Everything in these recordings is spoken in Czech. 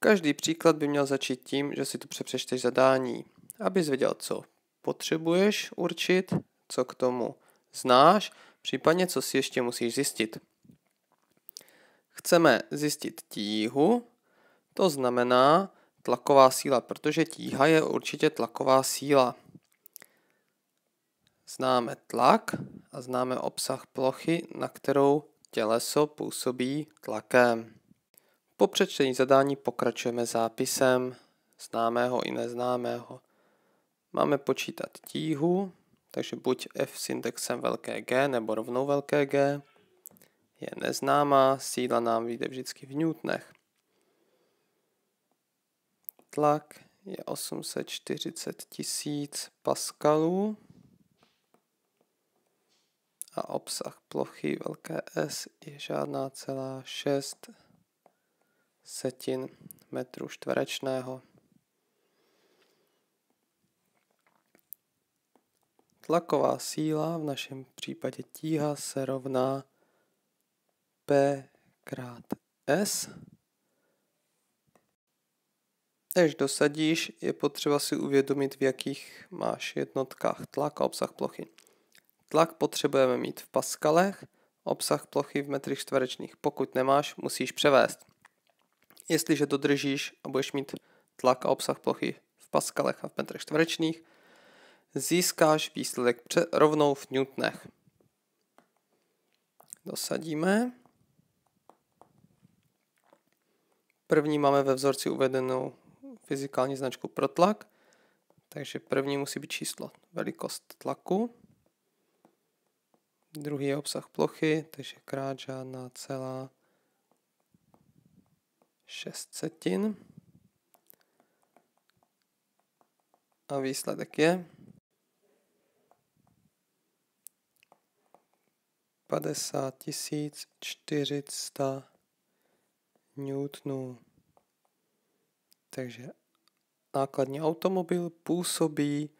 Každý příklad by měl začít tím, že si tu přepřečteš zadání, abys věděl, co potřebuješ určit, co k tomu znáš, případně co si ještě musíš zjistit. Chceme zjistit tíhu, to znamená tlaková síla, protože tíha je určitě tlaková síla. Známe tlak a známe obsah plochy, na kterou těleso působí tlakem. Po přečtení zadání pokračujeme zápisem známého i neznámého. Máme počítat tíhu, takže buď f s indexem velké G nebo rovnou velké G je neznámá, síla nám vyjde vždycky v newtonech. Tlak je 840 tisíc paskalů a obsah plochy velké S je žádná celá 6 setin metru čtverečného. Tlaková síla, v našem případě tíha, se rovná P krát S. Než dosadíš, je potřeba si uvědomit, v jakých máš jednotkách tlak a obsah plochy. Tlak potřebujeme mít v paskalech, obsah plochy v metrech čtverečných. Pokud nemáš, musíš převést. Jestliže dodržíš a budeš mít tlak a obsah plochy v paskalech a v metrech čtverečných, získáš výsledek rovnou v newtonech. Dosadíme. První máme ve vzorci uvedenou fyzikální značku pro tlak, takže první musí být číslo velikost tlaku. Druhý je obsah plochy, takže krát žádná celá šestsetin. A výsledek je 50 400 newtonů. Takže nákladní automobil působí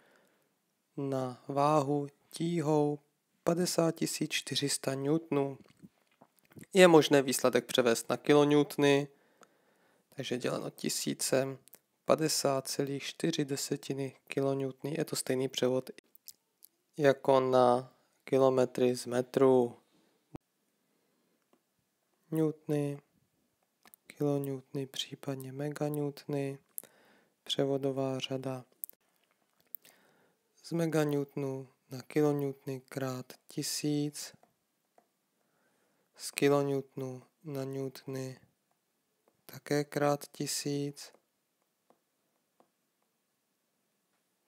na váhu tíhou 50 400 newtonů. Je možné výsledek převést na kilonewtony takže děleno tisícem 50,4 kN je to stejný převod jako na kilometry z metru. Newtony, kilonewtony, případně meganewtony, převodová řada z meganewtonu na kilonewtony krát tisíc, z kilonewtonu na newtony také krát tisíc.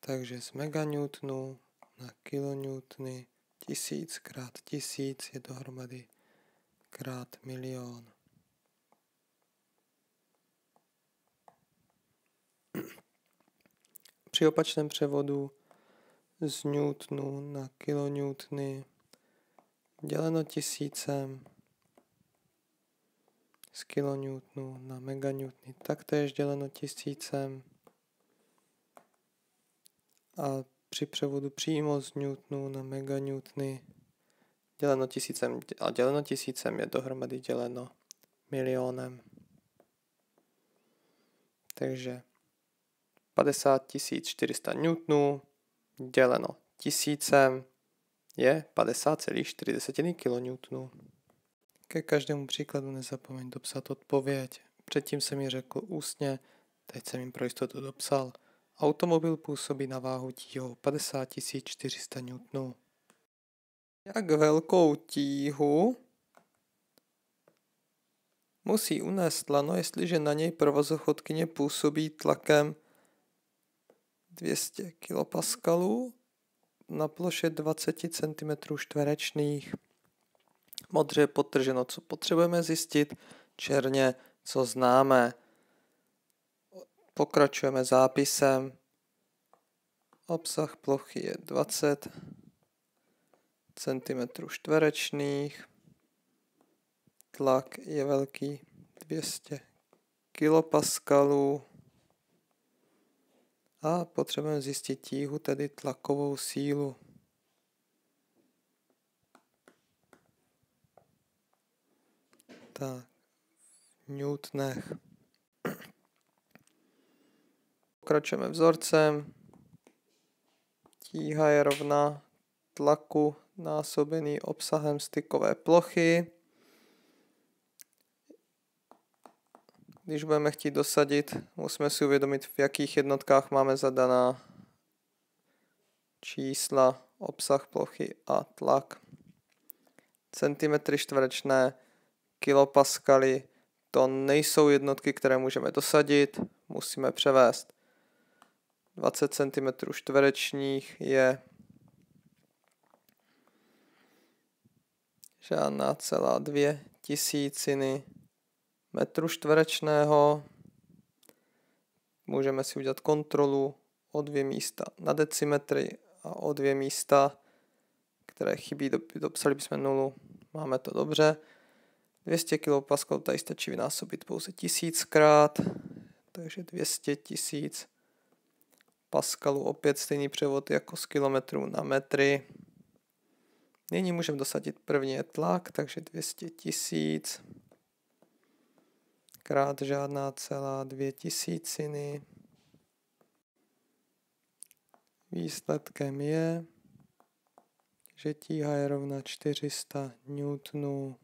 Takže z meganewtonu na kilonewtony tisíc krát tisíc je dohromady krát milion. Při opačném převodu z newtonu na kilonewtony děleno tisícem z kilonewtonů na meganewtony taktéž děleno tisícem a při převodu přímo z newtonů na meganewtony děleno tisícem a děleno tisícem je dohromady děleno milionem. Takže 50 400 newtonů děleno tisícem je 50,4 kN. Ke každému příkladu nezapomeň dopsat odpověď. Předtím jsem ji řekl ústně, teď jsem jim pro jistotu dopsal. Automobil působí na váhu tíhou 50 400 N. Jak velkou tíhu musí unést lano, jestliže na něj provozochodkyně působí tlakem 200 kPa na ploše 20 cm čtverečných modře je potrženo, co potřebujeme zjistit, černě, co známe. Pokračujeme zápisem. Obsah plochy je 20 cm čtverečných. Tlak je velký 200 kPa. A potřebujeme zjistit tíhu, tedy tlakovou sílu. ta newtonech. Pokračujeme vzorcem. Tíha je rovna tlaku násobený obsahem stykové plochy. Když budeme chtít dosadit, musíme si uvědomit, v jakých jednotkách máme zadaná čísla, obsah plochy a tlak. Centimetry čtverečné kilopaskaly, to nejsou jednotky, které můžeme dosadit, musíme převést. 20 cm čtverečních je žádná celá dvě tisíciny metru čtverečného. Můžeme si udělat kontrolu o dvě místa na decimetry a o dvě místa, které chybí, dopsali bychom nulu. Máme to dobře. 200 kPa tady stačí vynásobit pouze tisíckrát, takže 200 tisíc paskalů, opět stejný převod jako z kilometrů na metry. Nyní můžeme dosadit první tlak, takže 200 tisíc krát žádná celá dvě tisíciny. Výsledkem je, že tíha je rovna 400 newtonů.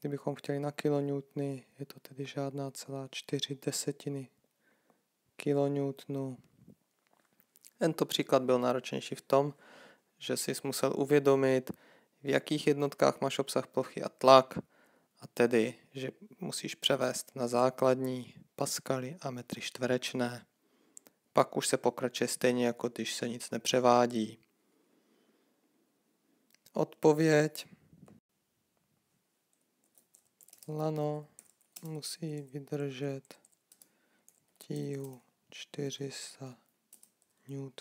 Kdybychom chtěli na kilonewtny, je to tedy žádná celá čtyři desetiny kilonewtnu. Tento příklad byl náročnější v tom, že jsi musel uvědomit, v jakých jednotkách máš obsah plochy a tlak, a tedy, že musíš převést na základní paskaly a metry čtverečné. Pak už se pokračuje stejně, jako když se nic nepřevádí. Odpověď lano musí vydržet tíhu 400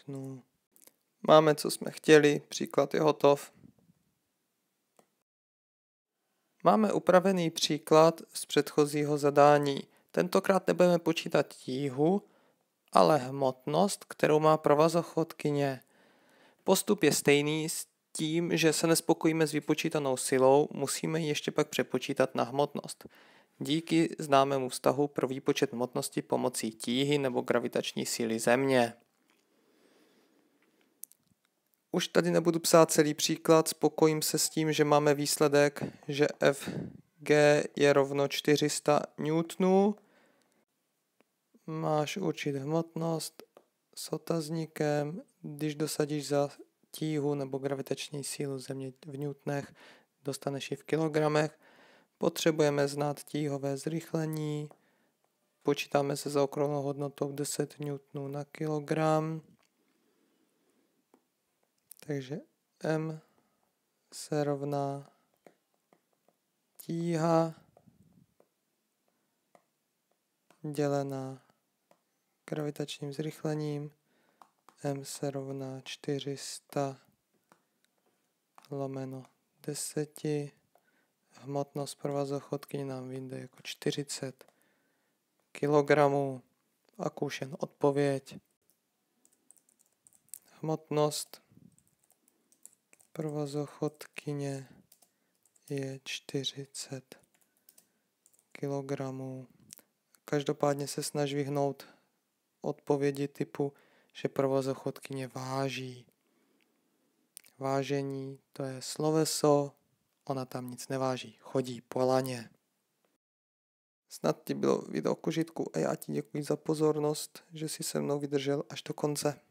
N. Máme, co jsme chtěli, příklad je hotov. Máme upravený příklad z předchozího zadání. Tentokrát nebudeme počítat tíhu, ale hmotnost, kterou má provazochodkyně. Postup je stejný s tím, že se nespokojíme s vypočítanou silou, musíme ji ještě pak přepočítat na hmotnost. Díky známému vztahu pro výpočet hmotnosti pomocí tíhy nebo gravitační síly Země. Už tady nebudu psát celý příklad, spokojím se s tím, že máme výsledek, že FG je rovno 400 Newtonů. Máš určit hmotnost s otazníkem, když dosadíš za tíhu nebo gravitační sílu Země v newtonech dostaneš ji v kilogramech. Potřebujeme znát tíhové zrychlení, počítáme se okrovnou hodnotou 10 newtonů na kilogram. Takže M se rovná tíha dělená gravitačním zrychlením m se rovná 400 lomeno 10. Hmotnost provazochodky nám vyjde jako 40 kg. A kůšen odpověď. Hmotnost provazochodkyně je 40 kg. Každopádně se snaž vyhnout odpovědi typu že provozochodkyně váží. Vážení to je sloveso, ona tam nic neváží, chodí po laně. Snad ti bylo video kožitku a já ti děkuji za pozornost, že jsi se mnou vydržel až do konce.